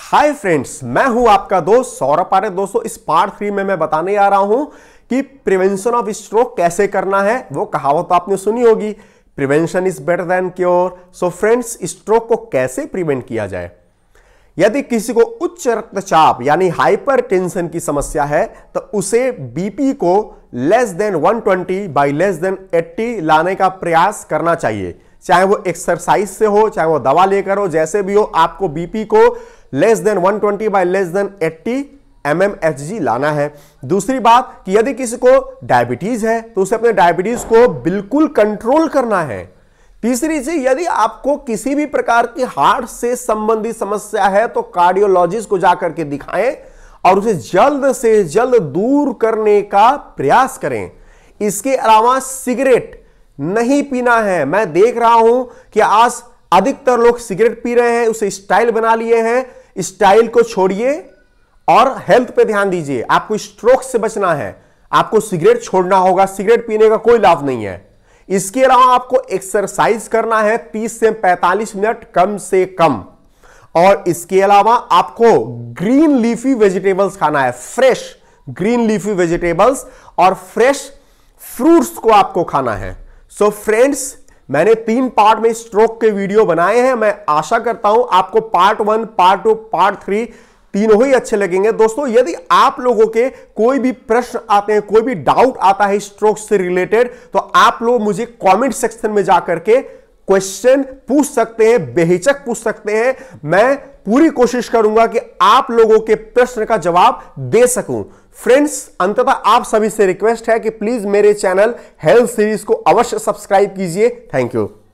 hi friends मैं हूं आपका दोस्त सौरभ पारे दोस्तों इस पार्ट थ्री में मैं बताने आ रहा हूं कि प्रिवेंशन ऑफ स्ट्रोक कैसे करना है वो कहावत तो आपने सुनी होगी prevention is better than cure so friends stroke को कैसे प्रिवेंट किया जाए यदि किसी को उच्च रक्तचाप यानी हाइपर की समस्या है तो उसे बीपी को less than 120 by less than 80 लाने का प्रयास करना चाहिए चाहे वो एक्सरसाइज से हो चाहे वो दवा लेकर हो जैसे भी हो आपको बीपी को less than 120 twenty by less than 80 M M H G लाना है दूसरी बात कि यदि किसी को डायबिटीज है तो उसे अपने डायबिटीज को बिल्कुल कंट्रोल करना है तीसरी चीज यदि आपको किसी भी प्रकार की हार्ट से संबंधित समस्या है तो कार्डियोलॉजिस्ट को जाकर के दिखाएं और उसे जल्द से जल्द दूर करने का प्रयास करें इसके अलावा सिगरेट नहीं पीना है मैं देख रहा हूं कि आज अधिकतर लोग सिगरेट पी रहे हैं उसे स्टाइल बना लिए हैं स्टाइल को छोड़िए और हेल्थ पे ध्यान दीजिए आपको स्ट्रोक से बचना है आपको सिगरेट छोड़ना होगा सिगरेट पीने का कोई लाभ नहीं है इसके अलावा आपको एक्सरसाइज करना है 30 से 45 मिनट कम से कम और इसके अलावा आपको ग्रीन लीफी वेजिटेबल्स खाना है फ्रेश ग्रीन लीफी वेजिटेबल्स और फ्रेश फ्रूट्स को आपको खाना है सो so फ्रेंड्स मैंने तीन पार्ट में स्ट्रोक के वीडियो बनाए हैं मैं आशा करता हूं आपको part one part two part three तीनों ही अच्छे लगेंगे दोस्तों यदि आप लोगों के कोई भी प्रश्न आते हैं कोई भी डाउट आता है स्ट्रोक से रिलेटेड तो आप लोग मुझे कमेंट सेक्शन में जाकर के क्वेश्चन पूछ सकते हैं बेहिचक पूछ सकते हैं मैं पूरी कोशिश करूंगा कि आप लोगों के प्रश्न का जवाब दे सकूं फ्रेंड्स अंततः आप सभी से रिक्वेस्ट है कि प्लीज मेरे चैनल हेल्थ सीरीज को अवश्य सब्सक्राइब कीजिए थैंक यू